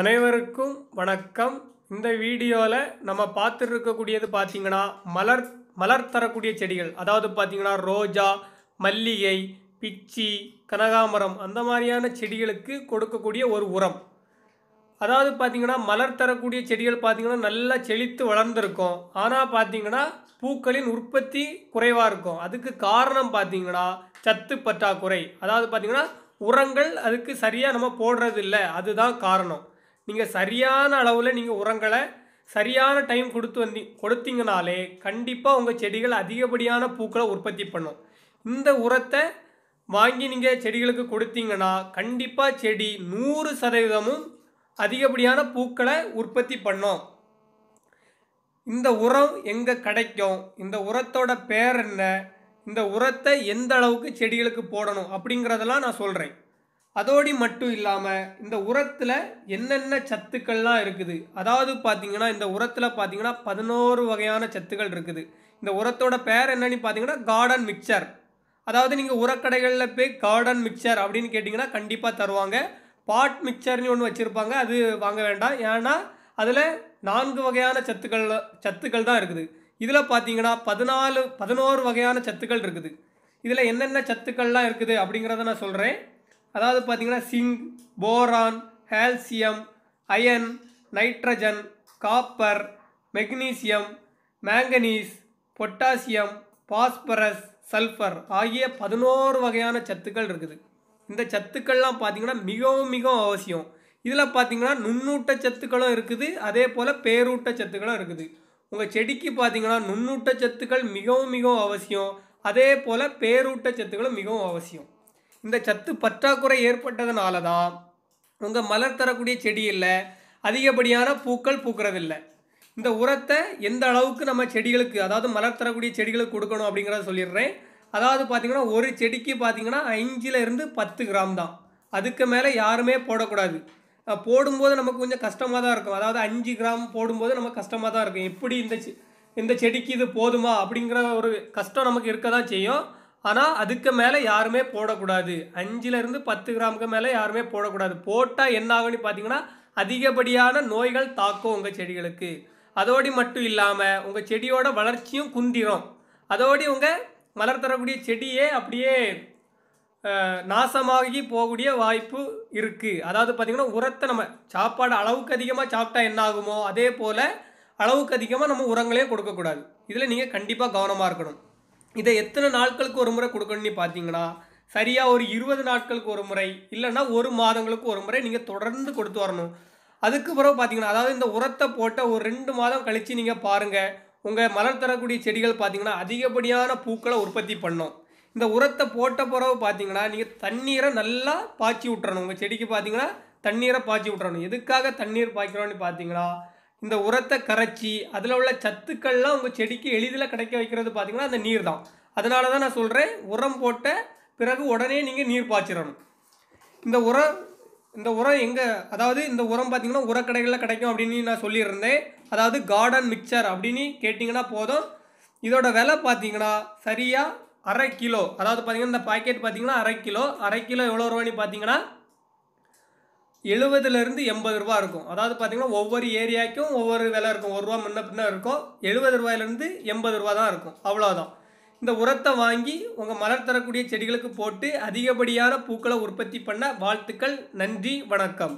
அனைவருக்கும் வணக்கம் இந்த வீடியோவில் நம்ம பார்த்துருக்கக்கூடியது பார்த்தீங்கன்னா மலர் மலர் தரக்கூடிய செடிகள் அதாவது பார்த்திங்கன்னா ரோஜா மல்லிகை பிச்சி கனகாமரம் அந்த மாதிரியான செடிகளுக்கு கொடுக்கக்கூடிய ஒரு உரம் அதாவது பார்த்திங்கன்னா மலர் தரக்கூடிய செடிகள் பார்த்திங்கன்னா நல்லா செழித்து வளர்ந்துருக்கும் ஆனால் பார்த்திங்கன்னா பூக்களின் உற்பத்தி குறைவாக இருக்கும் அதுக்கு காரணம் பார்த்திங்கன்னா சத்து பற்றாக்குறை அதாவது பார்த்திங்கன்னா உரங்கள் அதுக்கு சரியாக நம்ம போடுறதில்லை அதுதான் காரணம் நீங்கள் சரியான அளவில் நீங்கள் உரங்களை சரியான டைம் கொடுத்து வந்தி கொடுத்தீங்கனாலே கண்டிப்பாக உங்கள் செடிகள் அதிகப்படியான பூக்களை உற்பத்தி பண்ணும் இந்த உரத்தை வாங்கி நீங்கள் செடிகளுக்கு கொடுத்தீங்கன்னா கண்டிப்பாக செடி நூறு சதவீதமும் அதிகப்படியான பூக்களை உற்பத்தி பண்ணும் இந்த உரம் எங்கே கிடைக்கும் இந்த உரத்தோட பேர் என்ன இந்த உரத்தை எந்த அளவுக்கு செடிகளுக்கு போடணும் அப்படிங்கிறதெல்லாம் நான் சொல்கிறேன் அதோடி மட்டும் இல்லாமல் இந்த உரத்தில் என்னென்ன சத்துக்கள்லாம் இருக்குது அதாவது பார்த்தீங்கன்னா இந்த உரத்தில் பார்த்தீங்கன்னா பதினோரு வகையான சத்துக்கள் இருக்குது இந்த உரத்தோட பேர் என்னன்னு பார்த்தீங்கன்னா கார்டன் மிக்சர் அதாவது நீங்கள் உரக்கடைகளில் போய் கார்டன் மிக்சர் அப்படின்னு கேட்டிங்கன்னா கண்டிப்பாக தருவாங்க பாட் மிக்சர்னு ஒன்று வச்சுருப்பாங்க அது வாங்க வேண்டாம் ஏன்னா அதில் நான்கு வகையான சத்துக்கள் சத்துக்கள் தான் இருக்குது இதில் பார்த்தீங்கன்னா பதினாலு பதினோரு வகையான சத்துக்கள் இருக்குது இதில் என்னென்ன சத்துக்கள்லாம் இருக்குது அப்படிங்கிறத நான் சொல்கிறேன் அதாவது பார்த்தீங்கன்னா zinc boron calcium iron nitrogen copper magnesium manganese potassium phosphorus sulphur ஆகிய பதினோரு வகையான சத்துக்கள் இருக்குது இந்த சத்துக்கள்லாம் பார்த்திங்கன்னா மிகவும் மிகவும் அவசியம் இதில் பார்த்திங்கன்னா நுண்ணூட்ட சத்துக்களும் இருக்குது அதே போல் பேரூட்ட சத்துக்களும் இருக்குது உங்கள் செடிக்கு பார்த்திங்கன்னா நுண்ணூட்ட சத்துக்கள் மிகவும் மிகவும் அவசியம் அதே போல் பேரூட்ட சத்துக்களும் மிகவும் அவசியம் இந்த சத்து பற்றாக்குறை ஏற்பட்டதுனால தான் உங்கள் மலர் தரக்கூடிய செடி இல்லை அதிகப்படியான பூக்கள் பூக்கிறதில்ல இந்த உரத்தை எந்த அளவுக்கு நம்ம செடிகளுக்கு அதாவது மலர் தரக்கூடிய செடிகளுக்கு கொடுக்கணும் அப்படிங்கிறத சொல்லிடுறேன் அதாவது பார்த்திங்கன்னா ஒரு செடிக்கு பார்த்திங்கன்னா அஞ்சிலிருந்து பத்து கிராம் தான் அதுக்கு மேலே யாருமே போடக்கூடாது போடும்போது நமக்கு கொஞ்சம் கஷ்டமாக தான் இருக்கும் அதாவது அஞ்சு கிராம் போடும்போது நமக்கு கஷ்டமாக தான் இருக்கும் எப்படி இந்த இந்த செடிக்கு இது போதுமா அப்படிங்கிற ஒரு கஷ்டம் நமக்கு இருக்க தான் செய்யும் ஆனால் அதுக்கு மேலே யாருமே போடக்கூடாது அஞ்சுலேருந்து பத்து கிராமுக்கு மேலே யாருமே போடக்கூடாது போட்டால் என்ன ஆகும்னு பார்த்தீங்கன்னா அதிகப்படியான நோய்கள் தாக்கும் உங்கள் செடிகளுக்கு அதோடு மட்டும் இல்லாமல் உங்கள் செடியோட வளர்ச்சியும் குந்திரும் அதோடு உங்கள் மலர் தரக்கூடிய செடியே அப்படியே நாசமாகி போகக்கூடிய வாய்ப்பு இருக்குது அதாவது பார்த்திங்கன்னா உரத்தை நம்ம சாப்பாடு அளவுக்கு அதிகமாக சாப்பிட்டா என்ன ஆகுமோ அதே போல் அளவுக்கு அதிகமாக நம்ம உரங்களே கொடுக்கக்கூடாது இதில் நீங்கள் கண்டிப்பாக கவனமாக இருக்கணும் இதை எத்தனை நாட்களுக்கு ஒரு முறை கொடுக்கணும்னு பார்த்தீங்கன்னா சரியாக ஒரு இருபது நாட்களுக்கு ஒரு முறை இல்லைன்னா ஒரு மாதங்களுக்கு ஒரு முறை நீங்கள் தொடர்ந்து கொடுத்து வரணும் அதுக்கு பிறகு பார்த்தீங்கன்னா அதாவது இந்த உரத்தை போட்ட ஒரு ரெண்டு மாதம் கழித்து நீங்கள் பாருங்கள் உங்கள் மலர் தரக்கூடிய செடிகள் பார்த்தீங்கன்னா அதிகப்படியான பூக்களை உற்பத்தி பண்ணும் இந்த உரத்தை போட்ட பிறகு பார்த்தீங்கன்னா நீங்கள் தண்ணீரை நல்லா பாய்ச்சி விட்டுறணும் உங்கள் செடிக்கு பார்த்தீங்கன்னா தண்ணீரை பாய்ச்சி விட்டுறணும் எதுக்காக தண்ணீர் பாய்க்கிறோன்னு பார்த்தீங்கன்னா இந்த உரத்தை கரைச்சி அதில் உள்ள சத்துக்கள்லாம் உங்கள் செடிக்கு எளிதில் கிடைக்க வைக்கிறது பார்த்தீங்கன்னா அந்த நீர் தான் அதனால தான் நான் சொல்கிறேன் உரம் போட்ட பிறகு உடனே நீங்கள் நீர் பாய்ச்சிடணும் இந்த உரம் இந்த உரம் எங்கே அதாவது இந்த உரம் பார்த்திங்கன்னா உரக்கடைகளில் கிடைக்கும் அப்படின்னு நான் சொல்லியிருந்தேன் அதாவது கார்டன் மிக்சர் அப்படின்னு கேட்டிங்கன்னா போதும் இதோட விலை பார்த்தீங்கன்னா சரியாக அரை கிலோ அதாவது பார்த்திங்கன்னா இந்த பாக்கெட் பார்த்திங்கன்னா அரை கிலோ அரை கிலோ எவ்வளோ ரூபான்னு பார்த்தீங்கன்னா எழுபதுலேருந்து எண்பது ரூபா இருக்கும் அதாவது பார்த்திங்கன்னா ஒவ்வொரு ஏரியாவுக்கும் ஒவ்வொரு விலை இருக்கும் ஒரு ரூபா முன்ன பின்ன இருக்கும் எழுபது ரூபாயிலேருந்து எண்பது ரூபா தான் இருக்கும் அவ்வளோதான் இந்த உரத்தை வாங்கி உங்கள் மலர் தரக்கூடிய செடிகளுக்கு போட்டு அதிகப்படியான பூக்களை உற்பத்தி பண்ண வாழ்த்துக்கள் நன்றி வணக்கம்